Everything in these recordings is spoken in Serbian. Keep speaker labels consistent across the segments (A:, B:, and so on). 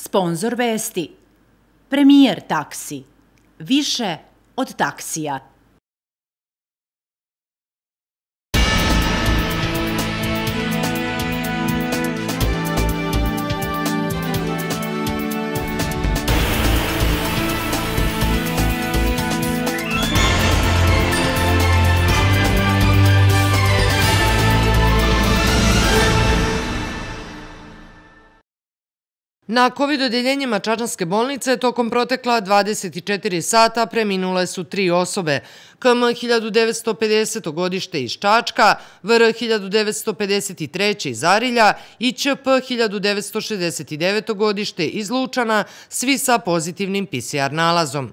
A: Sponzor vesti. Premijer taksi. Više od taksija.
B: Na COVID odeljenjima Čačanske bolnice tokom protekla 24 sata preminule su tri osobe, KM 1950. godište iz Čačka, VR 1953. iz Arilja i ČP 1969. godište iz Lučana, svi sa pozitivnim PCR nalazom.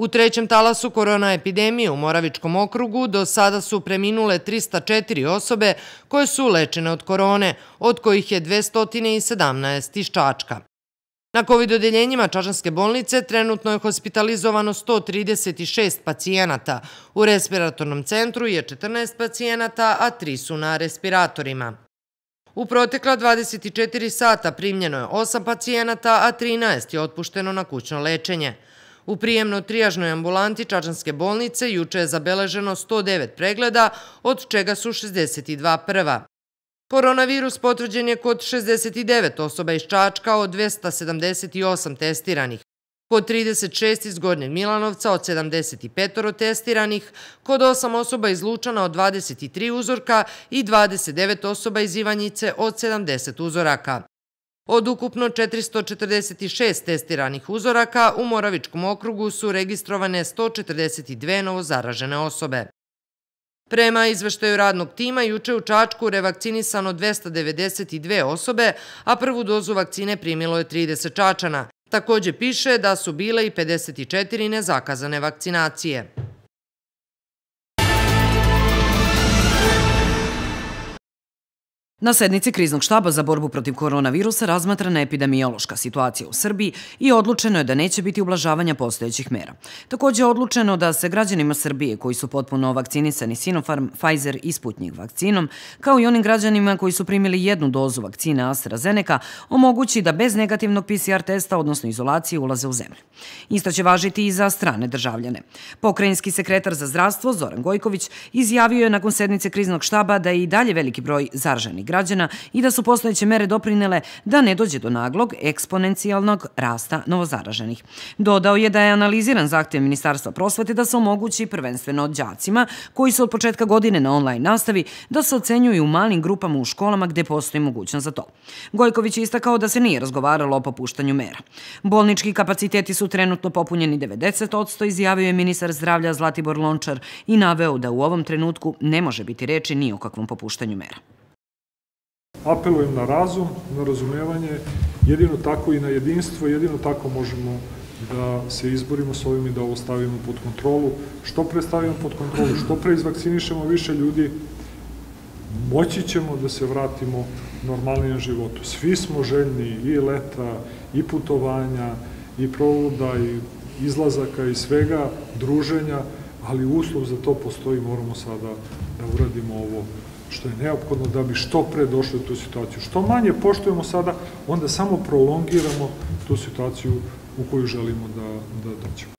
B: U trećem talasu korona epidemije u Moravičkom okrugu do sada su preminule 304 osobe koje su lečene od korone, od kojih je 217 iz Čačka. Na COVID odeljenjima Čačanske bolnice trenutno je hospitalizovano 136 pacijenata, u respiratornom centru je 14 pacijenata, a 3 su na respiratorima. U protekla 24 sata primljeno je 8 pacijenata, a 13 je otpušteno na kućno lečenje. U prijemno-trijažnoj ambulanti Čačanske bolnice juče je zabeleženo 109 pregleda, od čega su 62 prva. Koronavirus potvrđen je kod 69 osoba iz Čačka od 278 testiranih, kod 36 iz Gornjeg Milanovca od 75 testiranih, kod 8 osoba iz Lučana od 23 uzorka i 29 osoba iz Ivanjice od 70 uzoraka. Od ukupno 446 testiranih uzoraka u Moravičkom okrugu su registrovane 142 novozaražene osobe. Prema izveštaju radnog tima, juče u Čačku revakcinisano 292 osobe, a prvu dozu vakcine primilo je 30 Čačana. Takođe piše da su bile i 54 nezakazane vakcinacije.
A: Na sednici Kriznog štaba za borbu protiv koronavirusa razmatrana je epidemiološka situacija u Srbiji i odlučeno je da neće biti ublažavanja postojećih mera. Takođe je odlučeno da se građanima Srbije koji su potpuno vakcinisani Sinopharm, Pfizer i Sputnik vakcinom, kao i onim građanima koji su primili jednu dozu vakcine AstraZeneca, omogući da bez negativnog PCR testa, odnosno izolacije, ulaze u zemlju. Isto će važiti i za strane državljane. Pokrajinski sekretar za zdravstvo Zoran Gojković izjavio je nakon sednice Kriznog štaba da je i dalje veliki broj zaraženih građana i da su postojeće mere doprinele da ne dođe do naglog eksponencijalnog rasta novozaraženih. Dodao je da je analiziran zahtjev Ministarstva prosvete da se omogući prvenstveno đacima koji su od početka godine na online nastavi da se ocenjuju u malim grupama u školama gde postoji mogućnost za to. Gojković je istakao da se nije razgovaralo o popuštanju mera. Bolnički kapaciteti su trenutno popunjeni 90%, izjavio je ministar zdravlja Zlatibor Lončar i naveo da u ovom trenutku ne može biti reči ni o kakvom popuštanju mera.
C: Apelujem na razum, na razumevanje, jedino tako i na jedinstvo, jedino tako možemo da se izborimo s ovim i da ovo stavimo pod kontrolu. Što pre stavimo pod kontrolu, što pre izvakcinišemo više ljudi, moći ćemo da se vratimo normalnijem životu. Svi smo željni i leta, i putovanja, i provoda, i izlazaka, i svega, druženja, ali uslov za to postoji, moramo sada da uradimo ovo što je neophodno da bi što pre došli u tu situaciju. Što manje poštujemo sada, onda samo prolongiramo tu situaciju u koju želimo da, da dođemo.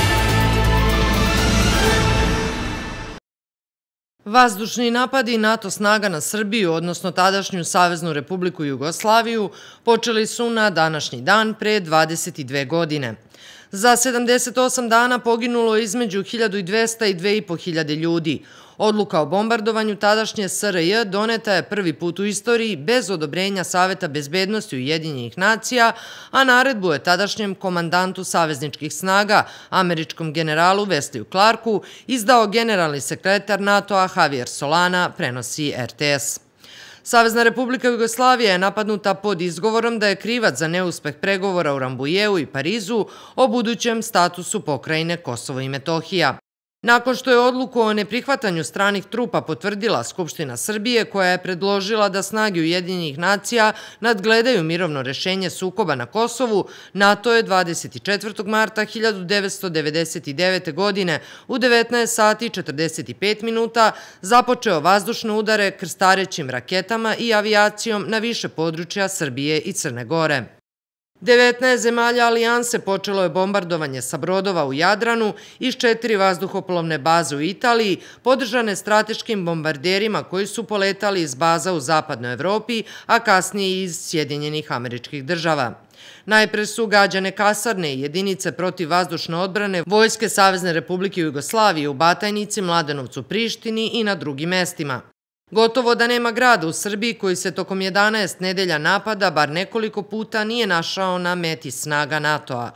B: Vazdušni napadi NATO snaga na Srbiju, odnosno tadašnju Saveznu republiku Jugoslaviju, počeli su na današnji dan pre 22 godine. Za 78 dana poginulo je između 1200 i 2500 ljudi. Odluka o bombardovanju tadašnje SRJ doneta je prvi put u istoriji bez odobrenja Saveta bezbednosti Ujedinjenih nacija, a naredbu je tadašnjem komandantu savezničkih snaga, američkom generalu Vestiju Clarku, izdao generalni sekretar NATO-a Javier Solana, prenosi RTS. Savezna Republika Jugoslavija je napadnuta pod izgovorom da je krivac za neuspeh pregovora u Rambujeu i Parizu o budućem statusu pokrajine Kosovo i Metohija. Nakon što je odluku o neprihvatanju stranih trupa potvrdila Skupština Srbije koja je predložila da snage Ujedinjenih nacija nadgledaju mirovno rešenje sukoba na Kosovu, NATO je 24. marta 1999. godine u 19 sati 45 minuta započeo vazdušne udare krstarećim raketama i avijacijom na više područja Srbije i Crne Gore. 19 zemalja Alijanse počelo je bombardovanje sa brodova u Jadranu iz četiri vazduhoplovne baze u Italiji, podržane strateškim bombarderima koji su poletali iz baza u zapadnoj Evropi, a kasnije iz Sjedinjenih američkih država. Najpre su gađane kasarne i jedinice protiv vazdušne odbrane Vojske Savezne republike Jugoslavije u Batajnici, Mladenovcu, Prištini i na drugim mestima. Gotovo da nema grada u Srbiji koji se tokom 11 nedelja napada bar nekoliko puta nije našao na meti snaga NATO-a.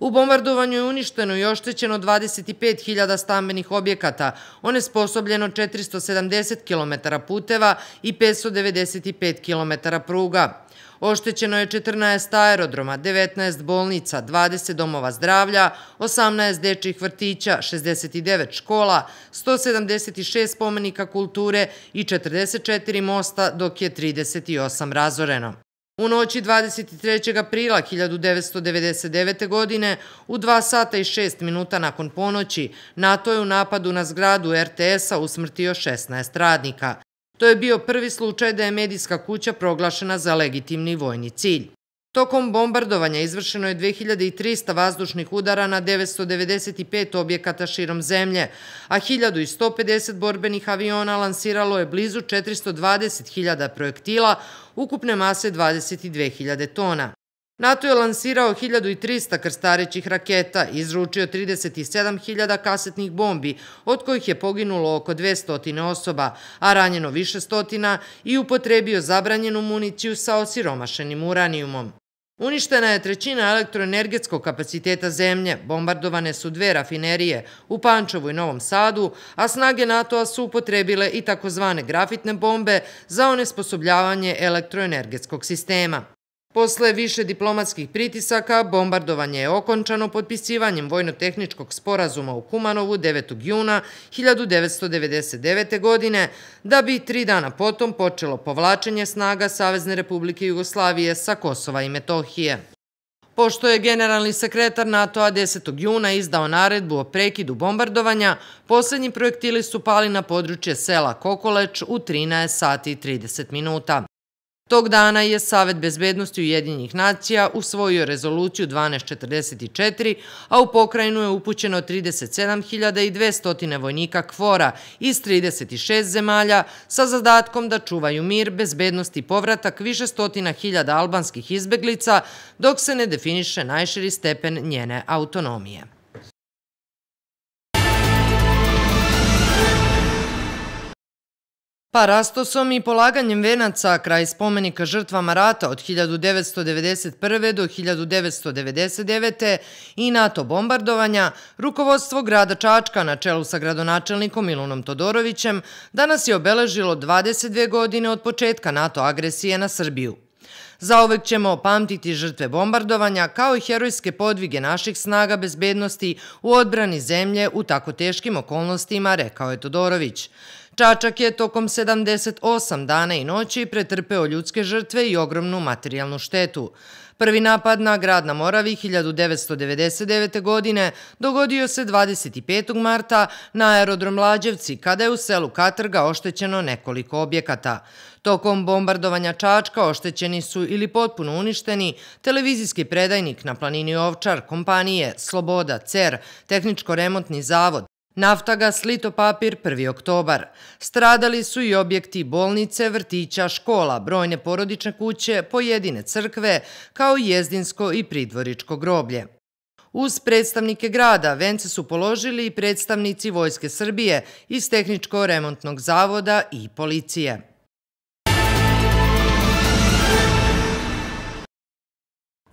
B: U bombardovanju je uništeno i oštećeno 25.000 stambenih objekata, onesposobljeno 470 km puteva i 595 km pruga. Oštećeno je 14 aerodroma, 19 bolnica, 20 domova zdravlja, 18 dečjih vrtića, 69 škola, 176 spomenika kulture i 44 mosta, dok je 38 razoreno. U noći 23. aprila 1999. godine, u 2 sata i 6 minuta nakon ponoći, NATO je u napadu na zgradu RTS-a usmrtio 16 radnika. To je bio prvi slučaj da je medijska kuća proglašena za legitimni vojni cilj. Tokom bombardovanja izvršeno je 2300 vazdušnih udara na 995 objekata širom zemlje, a 1150 borbenih aviona lansiralo je blizu 420.000 projektila ukupne mase 22.000 tona. NATO je lansirao 1300 krstarećih raketa, izručio 37.000 kasetnih bombi, od kojih je poginulo oko 200 osoba, a ranjeno više stotina i upotrebio zabranjenu municiju sa osiromašenim uranijumom. Uništena je trećina elektroenergetskog kapaciteta zemlje, bombardovane su dve rafinerije u Pančevu i Novom Sadu, a snage NATO-a su upotrebile i takozvane grafitne bombe za onesposobljavanje elektroenergetskog sistema. Posle više diplomatskih pritisaka, bombardovanje je okončano potpisivanjem vojno-tehničkog sporazuma u Kumanovu 9. juna 1999. godine, da bi tri dana potom počelo povlačenje snaga Savezne republike Jugoslavije sa Kosova i Metohije. Pošto je generalni sekretar NATO-a 10. juna izdao naredbu o prekidu bombardovanja, poslednji projektili su pali na područje sela Kokoleč u 13 sati i 30 minuta. Tog dana je Savet bezbednosti Ujedinjih nacija usvojio rezoluciju 1244, a u pokrajinu je upućeno 37.200 vojnika kvora iz 36 zemalja sa zadatkom da čuvaju mir, bezbednost i povratak više stotina hiljada albanskih izbeglica, dok se ne definiše najširi stepen njene autonomije. Pa rastosom i polaganjem venaca kraj spomenika žrtvama rata od 1991. do 1999. i NATO bombardovanja, rukovodstvo grada Čačka na čelu sa gradonačelnikom Milunom Todorovićem danas je obeležilo 22 godine od početka NATO agresije na Srbiju. Zaovek ćemo pamtiti žrtve bombardovanja kao i herojske podvige naših snaga bezbednosti u odbrani zemlje u tako teškim okolnostima, rekao je Todorović. Čačak je tokom 78 dana i noći pretrpeo ljudske žrtve i ogromnu materijalnu štetu. Prvi napad na grad na Moravi 1999. godine dogodio se 25. marta na aerodrom Lađevci, kada je u selu Katrga oštećeno nekoliko objekata. Tokom bombardovanja Čačka oštećeni su ili potpuno uništeni televizijski predajnik na planini Ovčar, kompanije Sloboda, CER, Tehničko-remontni zavod, Naftaga, slito papir, 1. oktobar. Stradali su i objekti bolnice, vrtića, škola, brojne porodične kuće, pojedine crkve, kao i jezdinsko i pridvoričko groblje. Uz predstavnike grada vence su položili i predstavnici Vojske Srbije iz Tehničko-remontnog zavoda i policije.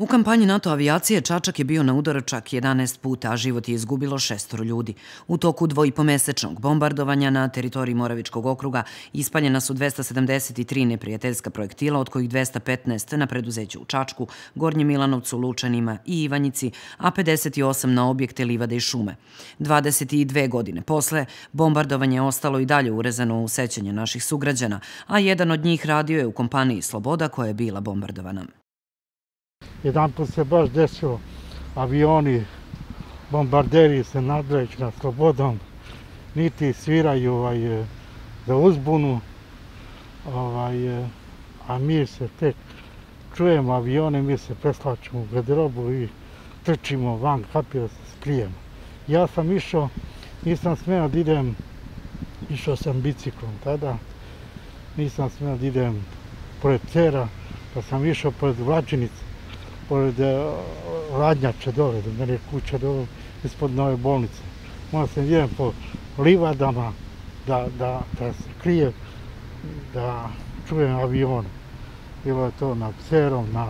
B: U
A: kampanji NATO avijacije Čačak je bio na udara čak 11 puta, a život je izgubilo šestoro ljudi. U toku dvoipomesečnog bombardovanja na teritoriji Moravičkog okruga ispaljena su 273 neprijateljska projektila, od kojih 215 na preduzeću u Čačku, Gornje Milanovcu, Lučanima i Ivanjici, a 58 na objekte livade i šume. 22 godine posle, bombardovanje je ostalo i dalje urezano u sećanje naših sugrađana, a jedan od njih radio je u kompaniji Sloboda koja je bila bombardovana
D: jedan put se baš desilo, avioni, bombarderi se nadreći na slobodom, niti sviraju ovaj, e, za uzbunu, ovaj, e, a mi se tek čujemo avione, mi se preslačemo u garderobu i trčimo van, kapio da se skrijemo. Ja sam išao, nisam smeo da idem, išao sam biciklom tada, nisam smeo da idem pored cera, pa sam išao pored vlačenice pored e, radnjače dole, do da mene je kuća dole ispod nove bolnice. Moja sam jedan po livadama da, da, da se krije, da čujem avion. Bilo je to na Pserom, na...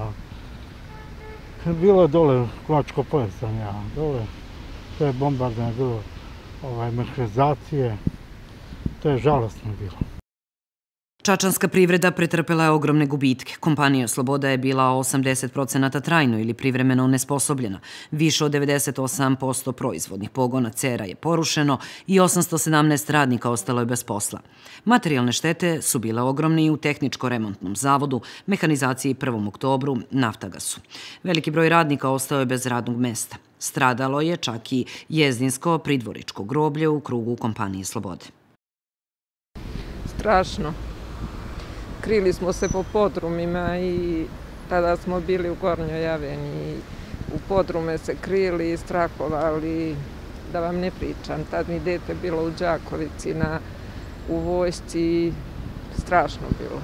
D: Bilo je dole, konačko polje sam ja, dole. To je bombardanje bilo, ovaj, mrkrezacije. To je žalostno bilo.
A: Čačanska privreda pretrpela je ogromne gubitke. Kompanija Sloboda je bila 80% trajno ili privremeno nesposobljena. Više od 98% proizvodnih pogona cera je porušeno i 817 radnika ostalo je bez posla. Materijalne štete su bile ogromne i u tehničko-remontnom zavodu, mehanizaciji 1. oktobru, naftagasu. Veliki broj radnika ostao je bez radnog mesta. Stradalo je čak i jezdinsko pridvoričko groblje u krugu kompanije Slobode.
B: Strašno krili smo se po podrumima i tada smo bili u Gornjoj Aveni. U podrume se krili i strahovali, da vam ne pričam. Tad mi dete bilo u Đakovici na, u vojsci strašno bilo.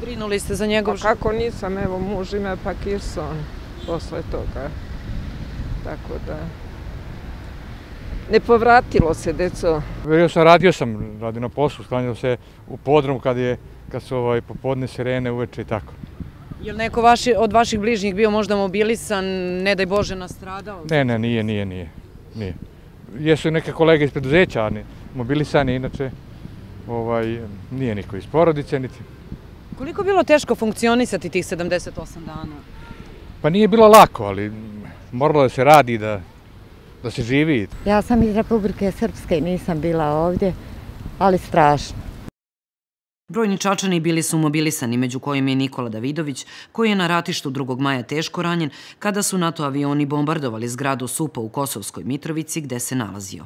B: Brinuli ste za njegov pa život? Kako nisam, evo muž ima Pakirson posle toga. Tako da... Ne povratilo se, deco.
D: Ja da sam radio sam, radio na poslu, sklanjao se u podrom kad, je, kad su ovaj, popodne sirene uveče i tako.
A: Je li neko vaši, od vaših bližnjih bio možda mobilisan, ne daj Bože, nastradao?
D: Ne, ne, nije, nije, nije. nije. Jesu neke kolege iz preduzeća, ali mobilisani, inače ovaj, nije niko iz porodice, niti.
A: Koliko je bilo teško funkcionisati tih 78 dana?
D: Pa nije bilo lako, ali moralo da se radi, da da se živi.
E: Ja sam iz Republike Srpske i nisam bila ovdje, ali strašno.
A: Brojni čačani bili su mobilisani, među kojim je Nikola Davidović, koji je na ratištu 2. maja teško ranjen kada su NATO avioni bombardovali zgradu Supa u Kosovskoj Mitrovici gde se nalazio.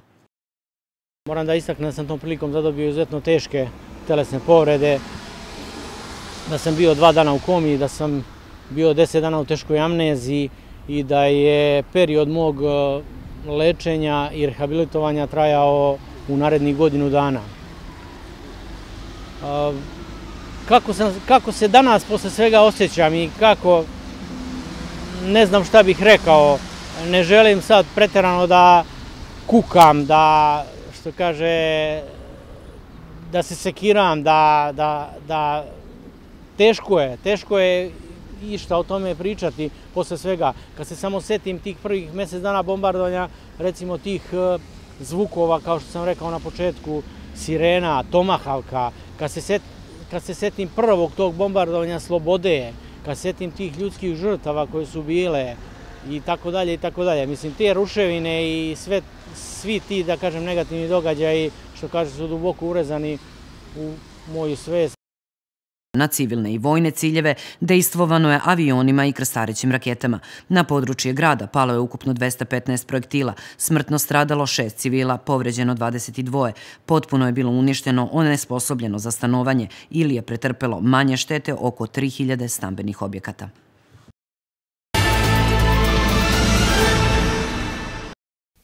F: Moram da istaknem da sam tom prilikom zadobio izuzetno teške telesne povrede, da sam bio dva dana u komi, da sam bio deset dana u teškoj amneziji i da je period mog lečenja i rehabilitovanja trajao u narednih godinu dana. Kako, kako se danas posle svega osjećam i kako, ne znam šta bih rekao, ne želim sad preterano da kukam, da, što kaže, da se sekiram, da, da, da teško je, teško je išta o tome pričati posle svega. Kad se samo setim tih prvih mesec dana bombardovanja, recimo tih e, zvukova, kao što sam rekao na početku, sirena, tomahavka, kad se, set, kad se setim prvog tog bombardovanja slobode, kad setim tih ljudskih žrtava koje su bile i tako dalje i tako dalje. Mislim, te ruševine i sve, svi ti, da kažem, negativni događaji, što kaže, su duboko urezani u moju svest.
A: Na civilne i vojne ciljeve dejstvovano je avionima i krstarećim raketama. Na područje grada palo je ukupno 215 projektila, smrtno stradalo 6 civila, povređeno 22, potpuno je bilo uništeno, onesposobljeno za stanovanje ili je pretrpelo manje štete oko 3000 stambenih objekata.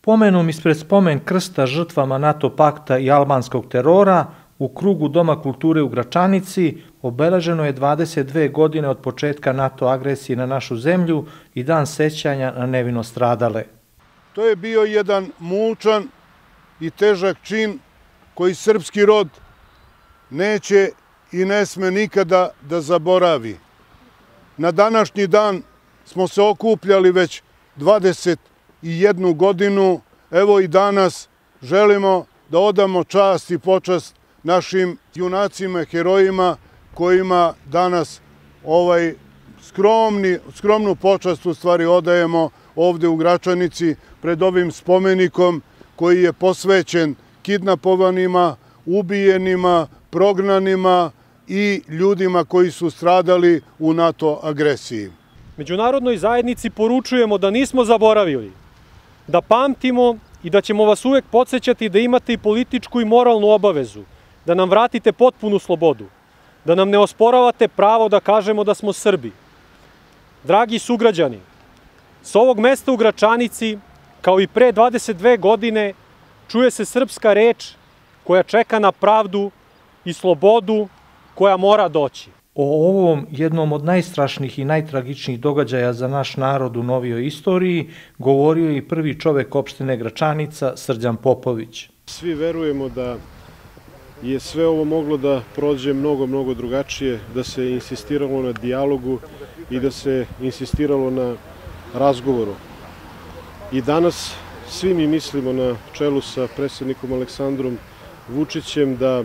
F: Pomenom ispred spomen krsta žrtvama NATO pakta i albanskog terora – U krugu Doma kulture u Gračanici obeleženo je 22 godine od početka NATO agresije na našu zemlju i dan sećanja na nevino stradale.
C: To je bio jedan mučan i težak čin koji srpski rod neće i ne sme nikada da zaboravi. Na današnji dan smo se okupljali već 21 godinu, evo i danas želimo da odamo čast i počast našim junacima, herojima kojima danas ovaj skromni, skromnu počast u stvari odajemo ovde u Gračanici pred ovim spomenikom koji je posvećen kidnapovanima, ubijenima, prognanima i ljudima koji su stradali u NATO agresiji. Međunarodnoj zajednici poručujemo da nismo zaboravili, da pamtimo i da ćemo vas uvek podsjećati da imate i političku i moralnu obavezu da nam vratite potpunu slobodu, da nam ne osporavate pravo da kažemo da smo Srbi. Dragi sugrađani, s ovog mesta u Gračanici, kao i pre 22 godine, čuje se srpska reč koja čeka na pravdu i slobodu
F: koja mora doći. O ovom jednom od najstrašnijih i najtragičnijih događaja za naš narod u novijoj istoriji govorio je i prvi čovek opštine Gračanica, Srđan Popović.
C: Svi verujemo da je sve ovo moglo da prođe mnogo, mnogo drugačije, da se insistiralo na dijalogu i da se insistiralo na razgovoru. I danas svi mi mislimo na čelu sa predsednikom Aleksandrom Vučićem da e,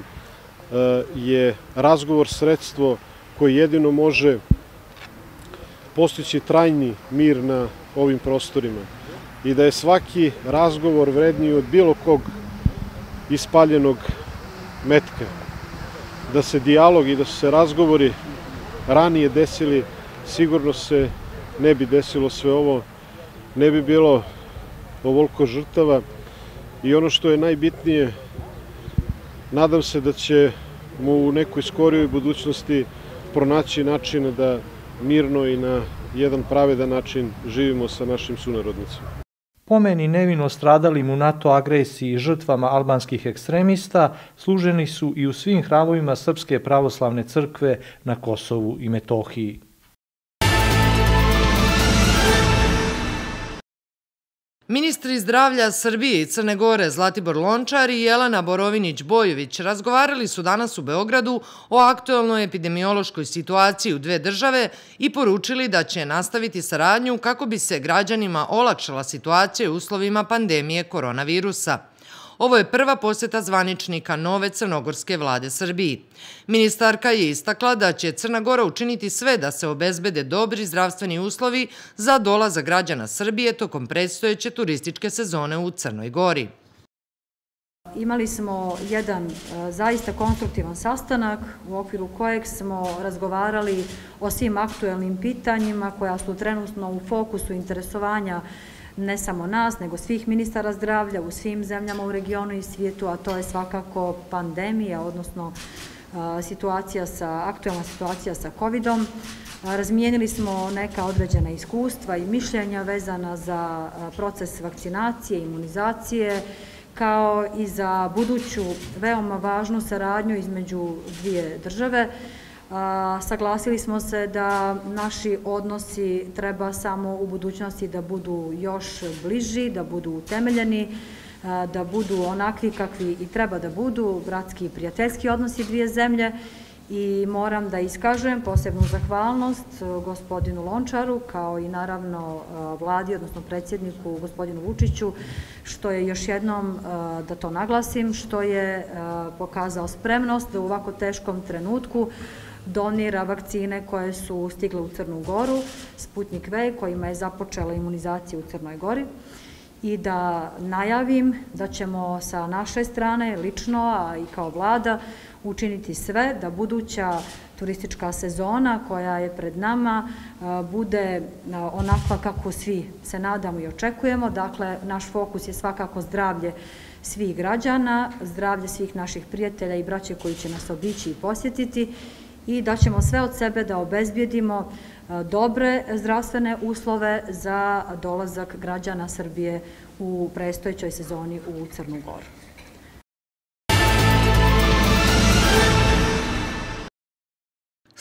C: je razgovor sredstvo koje jedino može postići trajni mir na ovim prostorima i da je svaki razgovor vredniji od bilo kog ispaljenog metke. Da se dijalog i da su se razgovori ranije desili, sigurno se ne bi desilo sve ovo, ne bi bilo ovoliko žrtava i ono što je najbitnije, nadam se da će mu u nekoj skorijoj budućnosti pronaći način da mirno i na jedan pravedan način živimo sa našim sunarodnicima.
F: Pomeni nevino stradalim u NATO agresiji i žrtvama albanskih ekstremista služeni su i u svim hramovima Srpske pravoslavne crkve na Kosovu i Metohiji.
B: Ministri zdravlja Srbije i Crne Gore Zlatibor Lončar i Jelena Borovinić-Bojović razgovarali su danas u Beogradu o aktuelnoj epidemiološkoj situaciji u dve države i poručili da će nastaviti saradnju kako bi se građanima olakšala situacija u uslovima pandemije koronavirusa. Ovo je prva poseta zvaničnika nove crnogorske vlade Srbiji. Ministarka je istakla da će Crna Gora učiniti sve da se obezbede dobri zdravstveni uslovi za dolaza građana Srbije tokom predstojeće turističke sezone u Crnoj Gori.
E: Imali smo jedan e, zaista konstruktivan sastanak u okviru kojeg smo razgovarali o svim aktuelnim pitanjima koja su trenutno u fokusu interesovanja ne samo nas, nego svih ministara zdravlja u svim zemljama u regionu i svijetu, a to je svakako pandemija, odnosno situacija sa, aktualna situacija sa COVID-om. Razmijenili smo neka određena iskustva i mišljenja vezana za proces vakcinacije, imunizacije, kao i za buduću veoma važnu saradnju između dvije države, Saglasili smo se da naši odnosi treba samo u budućnosti da budu još bliži, da budu utemeljeni, da budu onakvi kakvi i treba da budu, bratski i prijateljski odnosi dvije zemlje i moram da iskažem posebnu zahvalnost gospodinu Lončaru kao i naravno vladi, odnosno predsjedniku gospodinu Vučiću, što je još jednom, da to naglasim, što je pokazao spremnost da u ovako teškom trenutku donira vakcine koje su stigle u Crnu Goru, Sputnik V, kojima je započela imunizacija u Crnoj Gori. I da najavim da ćemo sa naše strane, lično, a i kao vlada, učiniti sve da buduća turistička sezona koja je pred nama bude onakva kako svi se nadamo i očekujemo. Dakle, naš fokus je svakako zdravlje svih građana, zdravlje svih naših prijatelja i braće koji će nas obići i posjetiti i da ćemo sve od sebe da obezbjedimo e, dobre zdravstvene uslove za dolazak građana Srbije u prestojećoj sezoni u Crnu Goru.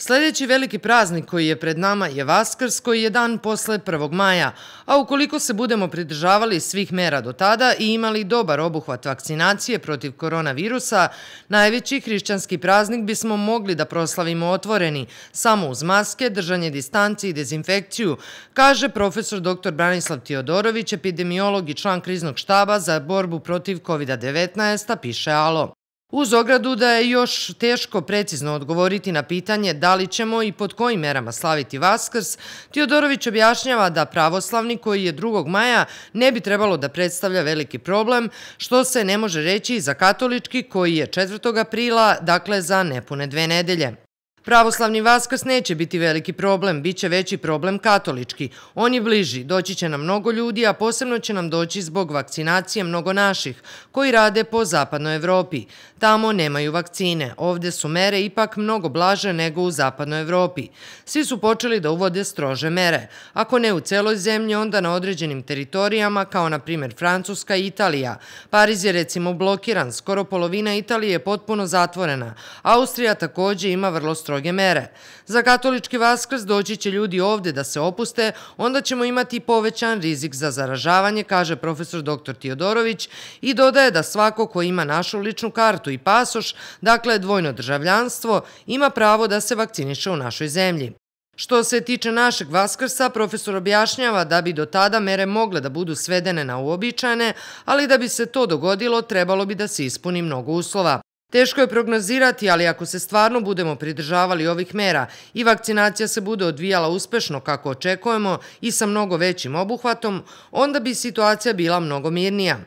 B: Sledeći veliki praznik koji je pred nama je Vaskars koji je dan posle 1. maja, a ukoliko se budemo pridržavali svih mera do tada i imali dobar obuhvat vakcinacije protiv koronavirusa, najveći hrišćanski praznik bismo mogli da proslavimo otvoreni, samo uz maske, držanje distanci i dezinfekciju, kaže profesor dr. Branislav Tijodorović, epidemiolog i član kriznog štaba za borbu protiv COVID-19, piše Alo. Uz ogradu da je još teško precizno odgovoriti na pitanje da li ćemo i pod kojim merama slaviti Vaskrs, Tiodorović objašnjava da pravoslavni koji je 2. maja ne bi trebalo da predstavlja veliki problem, što se ne može reći i za katolički koji je 4. aprila, dakle za nepune dve nedelje. Pravoslavni Vaskrs neće biti veliki problem, bit će veći problem katolički. On je bliži, doći će nam mnogo ljudi, a posebno će nam doći zbog vakcinacije mnogo naših, koji rade po zapadnoj Evropi. Tamo nemaju vakcine, ovde su mere ipak mnogo blaže nego u zapadnoj Evropi. Svi su počeli da uvode strože mere. Ako ne u celoj zemlji, onda na određenim teritorijama, kao na primer Francuska i Italija. Pariz je recimo blokiran, skoro polovina Italije je potpuno zatvorena. Austrija takođe ima vrlo strože stroge mere. Za katolički vaskrs doći će ljudi ovde da se opuste, onda ćemo imati povećan rizik za zaražavanje, kaže profesor dr. Tijodorović i dodaje da svako ko ima našu ličnu kartu i pasoš, dakle dvojno državljanstvo, ima pravo da se vakciniše u našoj zemlji. Što se tiče našeg Vaskrsa, profesor objašnjava da bi do tada mere mogle da budu svedene na uobičajene, ali da bi se to dogodilo trebalo bi da se ispuni mnogo uslova. Teško je prognozirati, ali ako se stvarno budemo pridržavali ovih mera i vakcinacija se bude odvijala uspešno kako očekujemo i sa mnogo većim obuhvatom, onda bi situacija bila mnogo mirnija.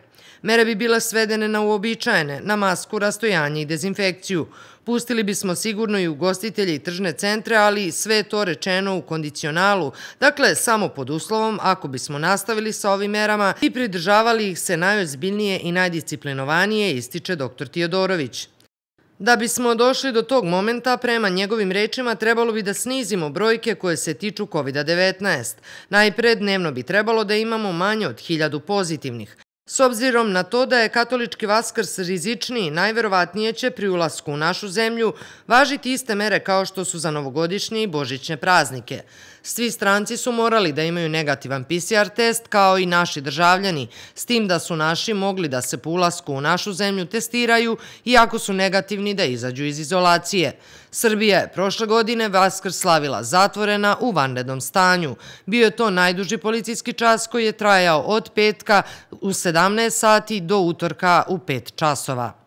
B: Mere bi bile svedene na uobičajene, na masku, rastojanje i dezinfekciju. Pustili bismo sigurno i ugostitelje i tržne centre, ali sve to rečeno u kondicionalu, dakle samo pod uslovom ako bismo nastavili sa ovim merama i pridržavali ih se najozbiljnije i najdisciplinovanije, ističe dr. Tijodorović. Da bismo došli do tog momenta, prema njegovim rečima trebalo bi da snizimo brojke koje se tiču COVID-19. Najpre dnevno bi trebalo da imamo manje od hiljadu pozitivnih. S obzirom na to da je katolički vaskrs rizičniji, najverovatnije će pri ulasku u našu zemlju važiti iste mere kao što su za novogodišnje i božićne praznike – Svi stranci su morali da imaju negativan PCR test kao i naši državljani, s tim da su naši mogli da se po ulasku u našu zemlju testiraju i ako su negativni da izađu iz izolacije. Srbija je prošle godine Vaskr slavila zatvorena u vanrednom stanju. Bio je to najduži policijski čas koji je trajao od petka u 17 sati do utorka u 5 časova.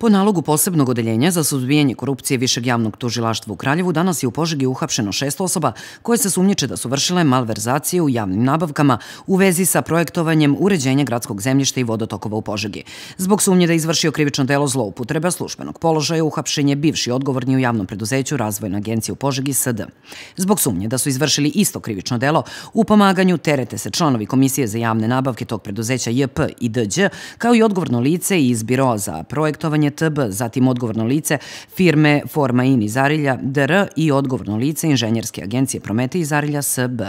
A: Po nalogu posebnog odeljenja za suzbijanje korupcije Višeg javnog tužilaštva u Kraljevu danas je u Požegi uhapšeno šest osoba koje se sumnječe da su vršile malverzacije u javnim nabavkama u vezi sa projektovanjem uređenja gradskog zemljišta i vodotokova u Požegi. Zbog sumnje da je izvršio krivično delo zloupotreba službenog položaja uhapšen je bivši odgovorni u javnom preduzeću Razvojna agencija u Požegi SD. Zbog sumnje da su izvršili isto krivično delo u pomaganju terete se članovi Komisije za javne nabavke tog preduzeća JP i Dđ kao i odgovorno lice iz Biroa za projektovanje poslovanje TB, zatim odgovorno lice firme Forma In iz Arilja DR i odgovorno lice inženjerske agencije Promete iz Arilja SB.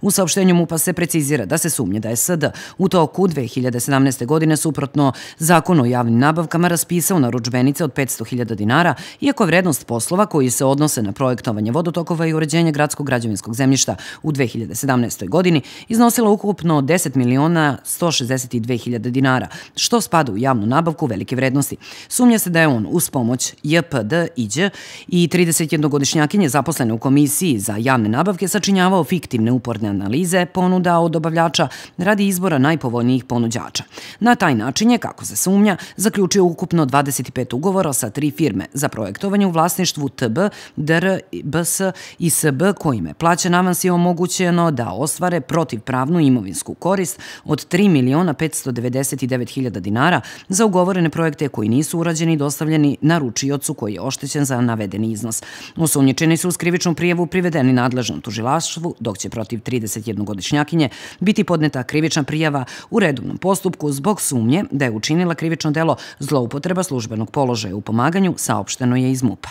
A: U saopštenju MUPA se precizira da se sumnje da je SD u toku 2017. godine suprotno zakonu o javnim nabavkama raspisao naručbenice od 500.000 dinara, iako vrednost poslova koji se odnose na projektovanje vodotokova i uređenje gradskog građevinskog zemljišta u 2017. godini iznosila ukupno 10 miliona 162.000 dinara, što spada u javnu nabavku velike vrednosti. Sumnje Sumnja se da je on uz pomoć JPD Iđe i 31-godišnjakinje zaposlene u Komisiji za javne nabavke sačinjavao fiktivne uporne analize ponuda od dobavljača radi izbora najpovoljnijih ponuđača. Na taj način je, kako se sumnja, zaključio ukupno 25 ugovora sa tri firme za projektovanje u vlasništvu TB, DR, BS i SB kojime plaćen avans je omogućeno da ostvare protivpravnu imovinsku korist od 3.599.000 dinara za ugovorene projekte koji nisu urađeni i dostavljeni naručiocu koji je oštećen za navedeni iznos. Osumnjičeni su uz krivičnu prijevu privedeni nadležnom tužilaštvu, dok će protiv 31-godišnjakinje biti podneta krivična prijava u redovnom postupku zbog sumnje da je učinila krivično delo zloupotreba službenog položaja u pomaganju, saopšteno je iz MUPA.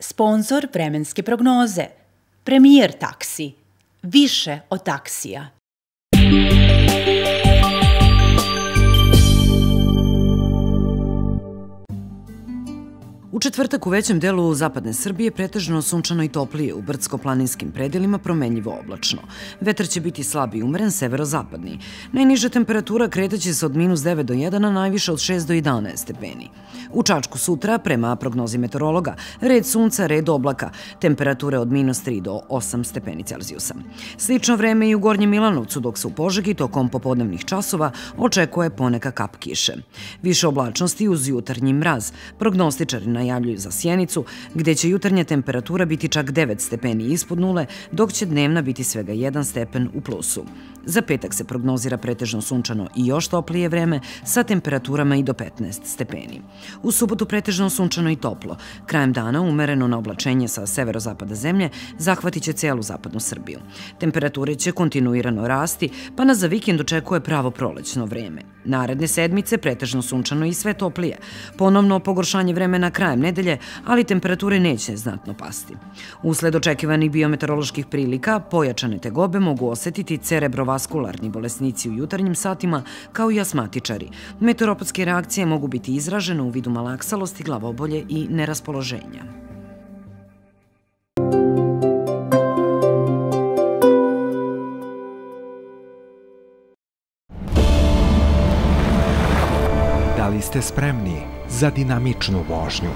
A: Sponzor vremenske prognoze. Premijer taksi. Više o taksija. Muzika U četvrtak u većem delu zapadne Srbije pretežno sunčano i toplije, u brdsko-planinskim predelima promenljivo oblačno. Vetar će biti slab i umeren severozapadni. Najniža temperatura kretaće se od minus 9 do 1, a najviše od 6 do 11 stepeni. U Čačku sutra, prema prognozi meteorologa, red sunca, red oblaka, temperature od minus 3 do 8 stepeni Celzijusa. Slično vreme i u Gornjem Milanovcu, dok se u Požegi tokom popodnevnih časova očekuje poneka kap kiše. Više oblačnosti uz jutarnji mraz. Prognostičari na najavljuju za Sjenicu, gde će jutarnja temperatura biti čak 9 stepeni ispod nule, dok će dnevna biti svega 1 stepen u plusu. Za petak se prognozira pretežno sunčano i još toplije vreme sa temperaturama i do 15 stepeni. U subotu pretežno sunčano i toplo. Krajem dana umereno na oblačenje sa severozapada zemlje zahvatiće celu zapadnu Srbiju. Temperature će kontinuirano rasti, pa nas za vikend očekuje pravo prolećno vreme. Naredne sedmice pretežno sunčano i sve toplije. Ponovno pogoršanje vremena krajem nedelje, ali temperature neće znatno pasti. Usled očekivanih biometeoroloških prilika, pojačane tegobe mogu osetiti cerebrova kardiovaskularni bolesnici u jutarnjim satima, kao i asmatičari. Meteoropatske reakcije mogu biti izražene u vidu malaksalosti, glavobolje i neraspoloženja.
D: Da li ste spremni za dinamičnu vožnju?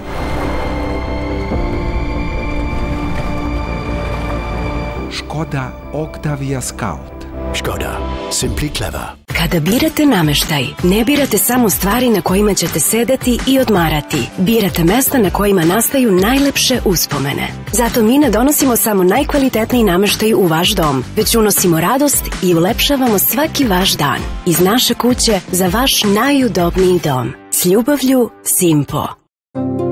D: Škoda Octavia Scout Škoda. Simply clever.
A: Kada birate nameštaj, ne birate samo stvari na kojima ćete sedeti i odmarati. Birate mesta na kojima nastaju najlepše uspomene. Zato mi ne donosimo samo najkvalitetniji nameštaj u vaš dom, već unosimo radost i ulepšavamo svaki vaš dan. Iz naše kuće za vaš najudobniji dom. S ljubavlju Simpo.